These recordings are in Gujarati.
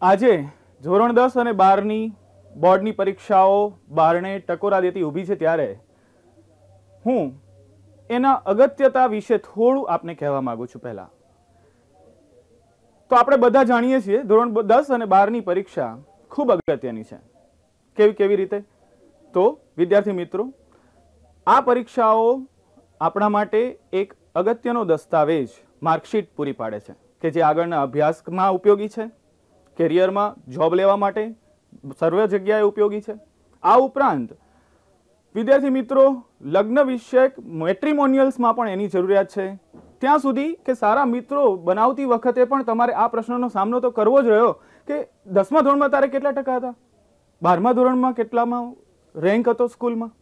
આજે ધોરણ દસ અને બારની બોર્ડની પરીક્ષાઓ બારણે ટકોરા દેતી ઊભી છે ત્યારે હું એના અગત્યતા વિશે થોડું આપને કહેવા માંગુ છું પહેલાં તો આપણે બધા જાણીએ છીએ ધોરણ દસ અને બારની પરીક્ષા ખૂબ અગત્યની છે કેવી કેવી રીતે તો વિદ્યાર્થી મિત્રો આ પરીક્ષાઓ આપણા માટે એક અગત્યનો દસ્તાવેજ માર્કશીટ પૂરી પાડે છે કે જે આગળના અભ્યાસમાં ઉપયોગી છે કેરિયરમાં જોબ લેવા માટે સર્વે જગ્યાએ ઉપયોગી છે આ ઉપરાંત વિદ્યાર્થી મિત્રો લગ્ન વિષયક મેટ્રિમોનિયલ્સમાં પણ એની જરૂરિયાત છે ત્યાં સુધી કે સારા મિત્રો બનાવતી વખતે પણ તમારે આ પ્રશ્નનો સામનો તો કરવો જ રહ્યો કે દસમા ધોરણમાં તારે કેટલા ટકા હતા બારમા ધોરણમાં કેટલામાં રેન્ક હતો સ્કૂલમાં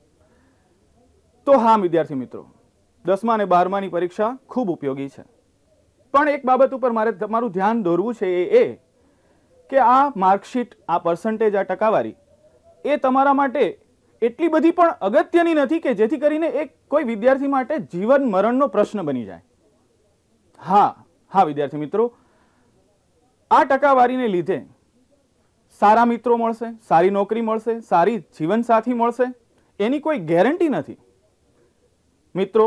તો હા વિદ્યાર્થી મિત્રો દસમા અને બારમાની પરીક્ષા ખૂબ ઉપયોગી છે પણ એક બાબત ઉપર મારે તમારું ધ્યાન દોરવું છે એ કે આ માર્કશીટ આ પર્સન્ટેજ આ ટકાવારી એ તમારા માટે એટલી બધી પણ અગત્યની નથી કે જેથી કરીને એક કોઈ વિદ્યાર્થી માટે જીવન મરણનો પ્રશ્ન બની જાય હા હા વિદ્યાર્થી મિત્રો આ ટકાવારીને લીધે સારા મિત્રો મળશે સારી નોકરી મળશે સારી જીવનસાથી મળશે એની કોઈ ગેરંટી નથી મિત્રો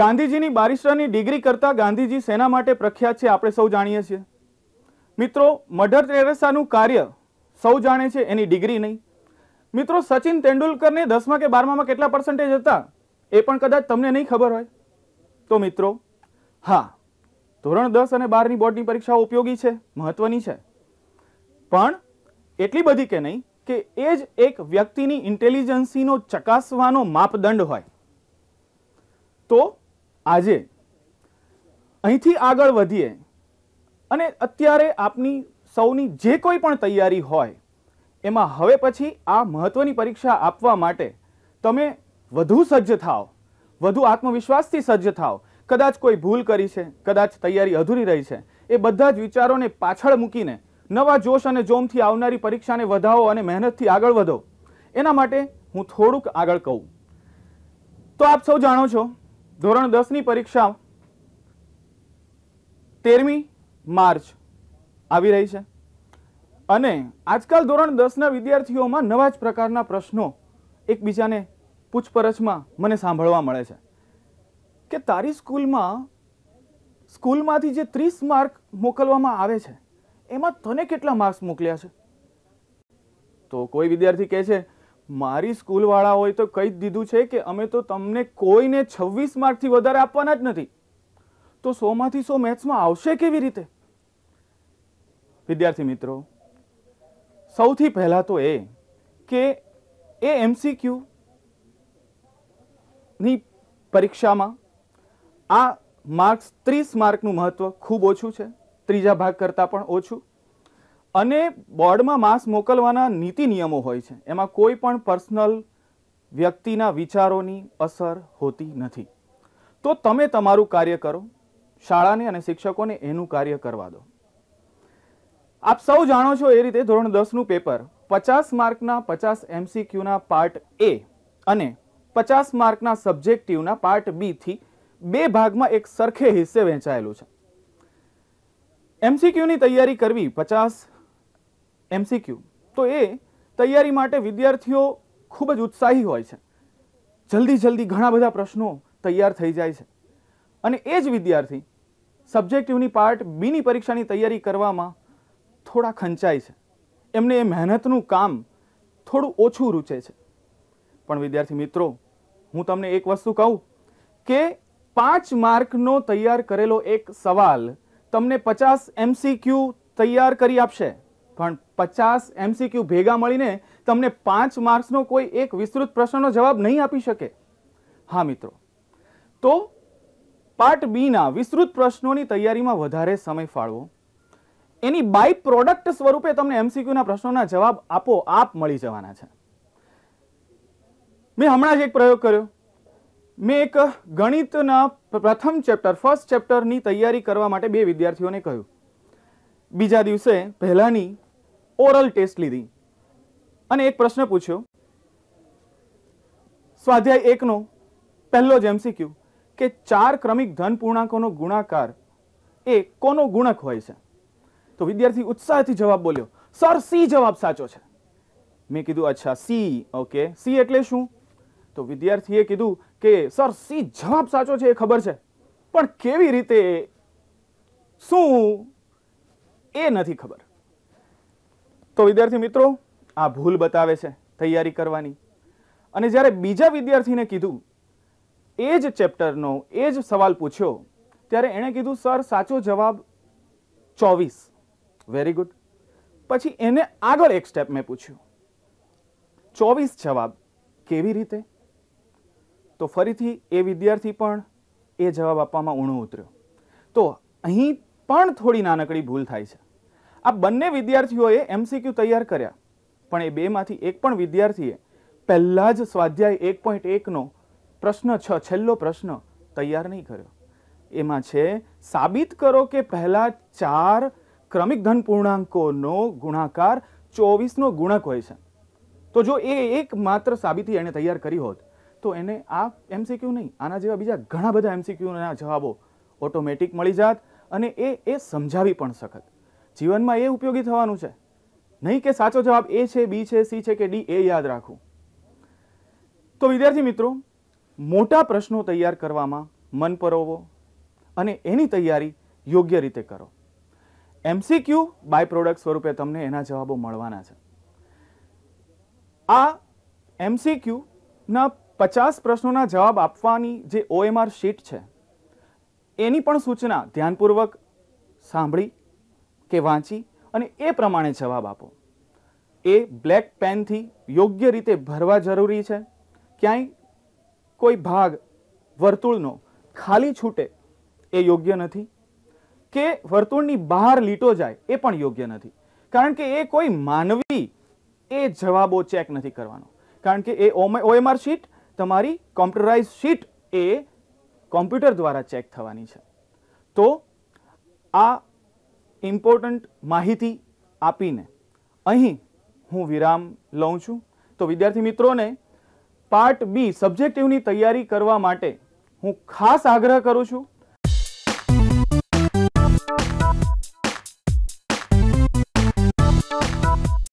ગાંધીજીની બારિસ્ટરની ડિગ્રી કરતાં ગાંધીજી શેના માટે પ્રખ્યાત છે આપણે સૌ જાણીએ છીએ મિત્રો મધર ટેરેસાનું કાર્ય સૌ જાણે છે એની ડિગ્રી નહીં મિત્રો સચિન તેંડુલકરને દસમા કે બારમામાં કેટલા પર્સન્ટેજ હતા એ પણ કદાચ તમને નહીં ખબર હોય તો મિત્રો હા ધોરણ દસ અને બારની બોર્ડની પરીક્ષાઓ ઉપયોગી છે મહત્વની છે પણ એટલી બધી કે નહીં કે એ જ એક વ્યક્તિની ઇન્ટેલિજન્સીનો ચકાસવાનો માપદંડ હોય તો આજે અહીંથી આગળ વધીએ અને અત્યારે આપની સૌની જે કોઈ પણ તૈયારી હોય એમાં હવે પછી આ મહત્વની પરીક્ષા આપવા માટે તમે વધુ સજ્જ થાઓ વધુ આત્મવિશ્વાસથી સજ્જ થાઓ કદાચ કોઈ ભૂલ કરી છે કદાચ તૈયારી અધૂરી રહી છે એ બધા જ વિચારોને પાછળ મૂકીને નવા જોશ અને જોમથી આવનારી પરીક્ષાને વધાવો અને મહેનતથી આગળ વધો એના માટે હું થોડુંક આગળ કહું તો આપ સૌ જાણો છો ધોરણ દસની પરીક્ષા તેરમી માર્ચ આવી રહી છે અને આજકાલ ધોરણ દસના વિદ્યાર્થીઓમાં નવા જ પ્રકારના પ્રશ્નો એકબીજાને પૂછપરછમાં મને સાંભળવા મળે છે કે તારી સ્કૂલમાં સ્કૂલમાંથી જે ત્રીસ માર્ક મોકલવામાં આવે છે એમાં તને કેટલા માર્ક્સ મોકલ્યા છે તો કોઈ વિદ્યાર્થી કહે છે મારી સ્કૂલવાળા હોય તો કહી જ દીધું છે કે અમે તો તમને કોઈને છવ્વીસ માર્કથી વધારે આપવાના જ નથી તો સોમાંથી સો મેથ્સમાં આવશે કેવી રીતે વિદ્યાર્થી મિત્રો સૌથી પહેલાં તો એ કે એ ની પરીક્ષામાં આ માર્ક્સ ત્રીસ માર્કનું મહત્ત્વ ખૂબ ઓછું છે ત્રીજા ભાગ કરતાં પણ ઓછું અને બોર્ડમાં માર્ક્સ મોકલવાના નીતિ નિયમો હોય છે એમાં કોઈ પણ પર્સનલ વ્યક્તિના વિચારોની અસર હોતી નથી તો તમે તમારું કાર્ય કરો શાળાને અને શિક્ષકોને એનું કાર્ય કરવા દો આપ સૌ જાણો છો એ રીતે ધોરણ દસનું પેપર પચાસ માર્કના પચાસ એમસીક્યુ ના પાર્ટ એ અને પચાસ માર્કના સબ્જેક્ટિવના પાર્ટ બી થી બે ભાગમાં એક સરખે હિસ્સે વહેંચાયેલું છે એમસીક્યુ ની તૈયારી કરવી પચાસ એમસીક્યુ તો એ તૈયારી માટે વિદ્યાર્થીઓ ખૂબ જ ઉત્સાહી હોય છે જલ્દી જલ્દી ઘણા બધા પ્રશ્નો તૈયાર થઈ જાય છે અને એ જ વિદ્યાર્થી સબ્જેક્ટિવની પાર્ટ બીની પરીક્ષાની તૈયારી કરવામાં થોડા ખંચાય છે એમને એ મહેનતનું કામ થોડું ઓછું રૂચે છે પણ વિદ્યાર્થી મિત્રો હું તમને એક વસ્તુ કહું કે પાંચ માર્કનો તૈયાર કરેલો એક સવાલ તમને પચાસ એમસીક્યુ તૈયાર કરી આપશે પણ પચાસ એમસીક્યુ ભેગા મળીને તમને પાંચ માર્ક્સનો કોઈ એક વિસ્તૃત પ્રશ્નનો જવાબ નહીં આપી શકે હા મિત્રો તો પાર્ટ બીના વિસ્તૃત પ્રશ્નોની તૈયારીમાં વધારે સમય ફાળવો એની બાય પ્રોડક્ટ સ્વરૂપે તમને એમસીક્યુના પ્રશ્નોના જવાબ આપો આપ મળી જવાના છે મેં હમણાં જ એક પ્રયોગ કર્યો મેં એક ગણિતના પ્રથમ ચેપ્ટર ફર્સ્ટ ચેપ્ટરની તૈયારી કરવા માટે બે વિદ્યાર્થીઓને કહ્યું બીજા દિવસે પહેલાંની ઓરલ ટેસ્ટ લીધી અને એક પ્રશ્ન પૂછ્યો સ્વાધ્યાય એકનો પહેલો જ એમસીક્યુ કે ચાર ક્રમિક ધન પૂર્ણાંકોનો ગુણાકાર એ કોનો ગુણક હોય છે તો વિદ્યાર્થી ઉત્સાહથી જવાબ બોલ્યો સર સી જવાબ સાચો છે મેં કીધું અચ્છા સી ઓકે સી એટલે શું તો વિદ્યાર્થીએ કીધું કે સર સી જવાબ સાચો છે એ ખબર છે પણ કેવી રીતે શું એ નથી ખબર તો વિદ્યાર્થી મિત્રો આ ભૂલ બતાવે છે તૈયારી કરવાની અને જ્યારે બીજા વિદ્યાર્થીને કીધું એ જ ચેપ્ટરનો એ જ સવાલ પૂછ્યો ત્યારે એણે કીધું સર સાચો જવાબ ચોવીસ વેરી ગુડ પછી એને આગળ એક સ્ટેપ મેં પૂછ્યું ચોવીસ જવાબ કેવી રીતે તો ફરીથી એ વિદ્યાર્થી પણ એ જવાબ આપવામાં ઊણો ઉતર્યો તો અહીં પણ થોડી નાનકડી ભૂલ થાય છે આ બંને વિદ્યાર્થીઓએ એમસીક્યુ તૈયાર કર્યા પણ એ બેમાંથી એક પણ વિદ્યાર્થીએ પહેલાં જ સ્વાધ્યાય એક પોઈન્ટ એકનો પ્રશ્ન છ છેલ્લો પ્રશ્ન તૈયાર નહીં કર્યો એમાં છે સાબિત કરો કે પહેલાં ચાર ક્રમિક ધન પૂર્ણાંકોનો ગુણાકાર ચોવીસનો ગુણક હોય છે તો જો એ એક માત્ર સાબિતી એણે તૈયાર કરી હોત તો એને આ એમસીક્યુ નહીં આના જેવા બીજા ઘણા બધા એમસીક્યુના જવાબો ઓટોમેટિક મળી જાત અને એ એ સમજાવી પણ શકત જીવનમાં એ ઉપયોગી થવાનું છે નહીં કે સાચો જવાબ એ છે બી છે સી છે કે ડી એ યાદ રાખવું તો વિદ્યાર્થી મિત્રો મોટા પ્રશ્નો તૈયાર કરવામાં મન પરોવો અને એની તૈયારી યોગ્ય રીતે કરો એમસીક્યુ બાય પ્રોડક્ટ સ્વરૂપે તમને એના જવાબો મળવાના છે આ એમસીક્યુના પચાસ પ્રશ્નોના જવાબ આપવાની જે ઓએમઆર શીટ છે એની પણ સૂચના ધ્યાનપૂર્વક સાંભળી કે વાંચી અને એ પ્રમાણે જવાબ આપો એ બ્લેક પેનથી યોગ્ય રીતે ભરવા જરૂરી છે ક્યાંય કોઈ ભાગ વર્તુળનો ખાલી છૂટે એ યોગ્ય નથી કે વર્તુળની બહાર લીટો જાય એ પણ યોગ્ય નથી કારણ કે એ કોઈ માનવી એ જવાબો ચેક નથી કરવાનો કારણ કે એ ઓએમઆર શીટ તમારી કોમ્પ્યુટરાઇઝ શીટ એ કોમ્પ્યુટર દ્વારા ચેક થવાની છે તો આ ઇમ્પોર્ટન્ટ માહિતી આપીને અહીં હું વિરામ લઉં છું તો વિદ્યાર્થી મિત્રોને પાર્ટ બી સબ્જેક્ટિવની તૈયારી કરવા માટે હું ખાસ આગ્રહ કરું છું